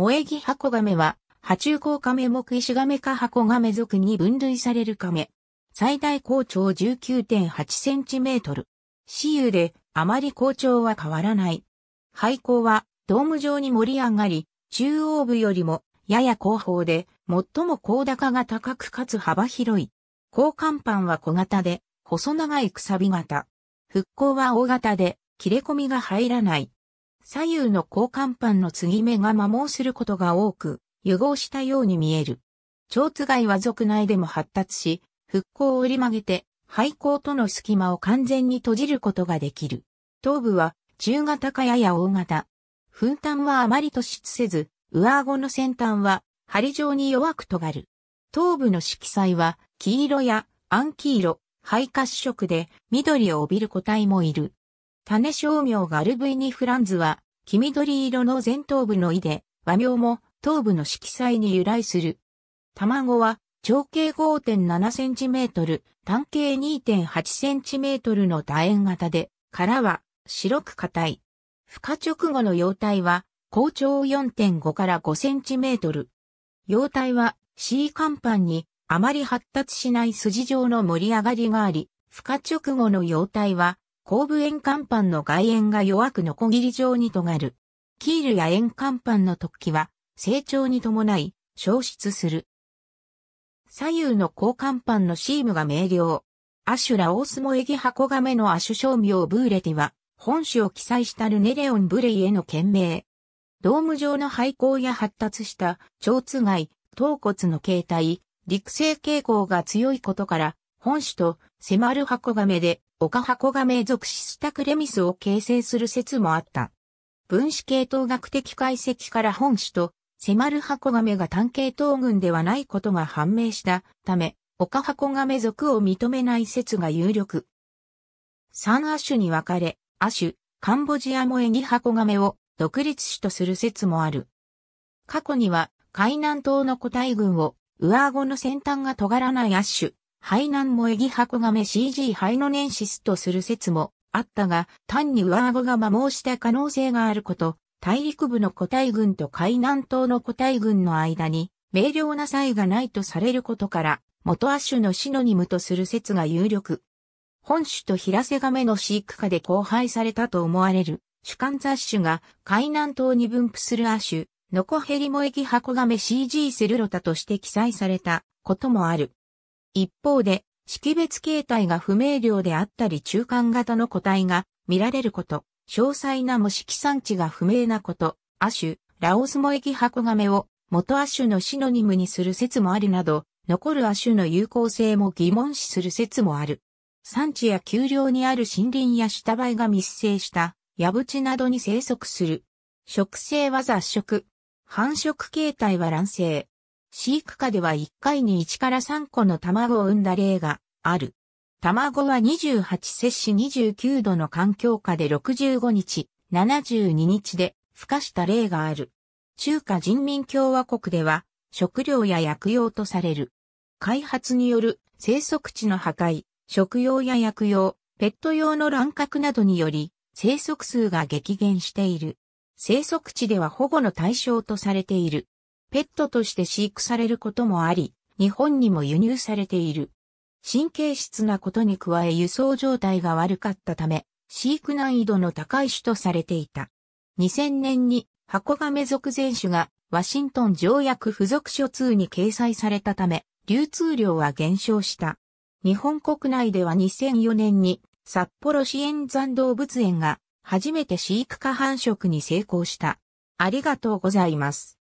萌木箱亀は、波中甲亀目石亀か箱亀属に分類される亀。最大高長19.8センチメートル。私有で、あまり高長は変わらない。廃校は、ドーム状に盛り上がり、中央部よりも、やや後方で、最も高高が高くかつ幅広い。高甲板は小型で、細長いくさび型。復興は大型で、切れ込みが入らない。左右の交換板の継ぎ目が摩耗することが多く、融合したように見える。蝶つは属内でも発達し、復興を折り曲げて、廃校との隙間を完全に閉じることができる。頭部は中型かやや大型。粉端はあまり突出せず、上顎の先端は針状に弱く尖る。頭部の色彩は黄色や暗黄色、灰褐色で緑を帯びる個体もいる。種商業ガルブイニフランズは、黄緑色の前頭部の胃で、和名も頭部の色彩に由来する。卵は、長径 5.7cm、単径 2.8cm の楕円型で、殻は白く硬い。孵化直後の幼体は、高長4.5から5センチメートル。幼体は C 甲板にあまり発達しない筋状の盛り上がりがあり、孵化直後の幼体は後部円甲板の外縁が弱くノコギリ状に尖る。キールや円甲板の突起は成長に伴い消失する。左右の高甲板のシームが明瞭。アシュラオースモエギ箱亀のアシュ商名ブーレティは、本種を記載したルネレオンブレイへの懸命。ドーム状の廃校や発達した蝶痛外、頭骨の形態、陸性傾向が強いことから、本種と迫る箱亀で岡箱が名属シスタクレミスを形成する説もあった。分子系統学的解析から本種と、迫る箱亀が単系統群ではないことが判明したため、岡箱亀属を認めない説が有力。三亜種に分かれ、亜種、カンボジア萌えに箱亀を独立種とする説もある。過去には、海南島の個体群を、上顎の先端が尖らない亜種、ナ南モエギ箱亀 CG ハイノネンシスとする説もあったが、単に上顎が摩耗した可能性があること、大陸部の古代軍と海南島の古代軍の間に、明瞭な差異がないとされることから、元亜種のシノニムとする説が有力。本種と平瀬亀の飼育下で交配されたと思われる、主観雑種が海南島に分布する亜種、ノコヘリモエキハコガメ CG セルロタとして記載されたこともある。一方で、識別形態が不明瞭であったり中間型の個体が見られること、詳細な模式産地が不明なこと、亜種、ラオスモエギハコガメを元亜種のシノニムにする説もあるなど、残る亜種の有効性も疑問視する説もある。産地や丘陵にある森林や下灰が密生した、矢ブなどに生息する。植生は雑食。繁殖形態は卵生。飼育下では1回に1から3個の卵を産んだ例がある。卵は28摂氏29度の環境下で65日、72日で孵化した例がある。中華人民共和国では食料や薬用とされる。開発による生息地の破壊、食用や薬用、ペット用の乱獲などにより生息数が激減している。生息地では保護の対象とされている。ペットとして飼育されることもあり、日本にも輸入されている。神経質なことに加え輸送状態が悪かったため、飼育難易度の高い種とされていた。2000年に箱亀属前種がワシントン条約付属書2に掲載されたため、流通量は減少した。日本国内では2004年に札幌支援山動物園が初めて飼育下繁殖に成功した。ありがとうございます。